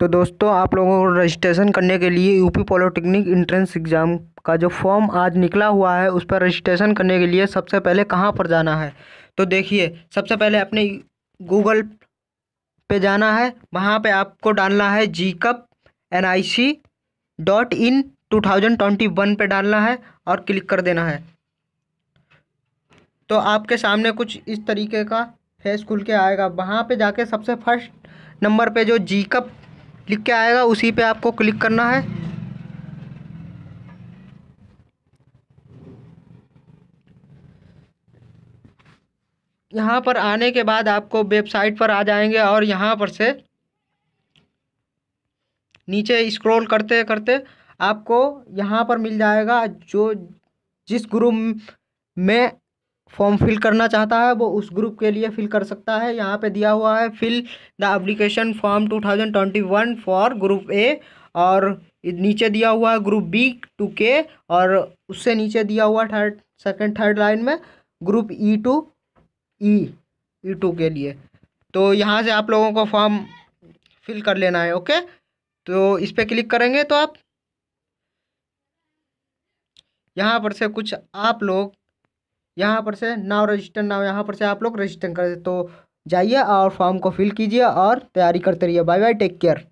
तो दोस्तों आप लोगों को रजिस्ट्रेशन करने के लिए यूपी पॉलिटेक्निक इंट्रेंस एग्ज़ाम का जो फॉर्म आज निकला हुआ है उस पर रजिस्ट्रेशन करने के लिए सबसे पहले कहाँ पर जाना है तो देखिए सबसे पहले अपने गूगल पे जाना है वहाँ पे आपको डालना है G cup N I C dot in two thousand twenty one पर डालना है और क्लिक कर देना है तो आपके सामने कुछ इस तरीके का फेस खुल के आएगा वहाँ पे जाके सबसे फर्स्ट नंबर पे जो जी कप लिख के आएगा उसी पे आपको क्लिक करना है यहाँ पर आने के बाद आपको वेबसाइट पर आ जाएंगे और यहाँ पर से नीचे स्क्रॉल करते करते आपको यहाँ पर मिल जाएगा जो जिस ग्रुप में फॉर्म फिल करना चाहता है वो उस ग्रुप के लिए फिल कर सकता है यहाँ पे दिया हुआ है fill the application form 2021 for group A और नीचे दिया हुआ है ग्रुप बी टू के और उससे नीचे दिया हुआ थर्ड सेकंड थर्ड लाइन में group E two E E two के लिए तो यहाँ से आप लोगों को फॉर्म फिल कर लेना है ओके तो इस पर क्लिक करेंगे तो आप यहाँ पर से कुछ आप लोग यहाँ पर से नाव रजिस्टर नाव यहाँ पर से आप लोग रजिस्टर कर तो जाइए और फॉर्म को फिल कीजिए और तैयारी करते रहिए बाय बाय टेक केयर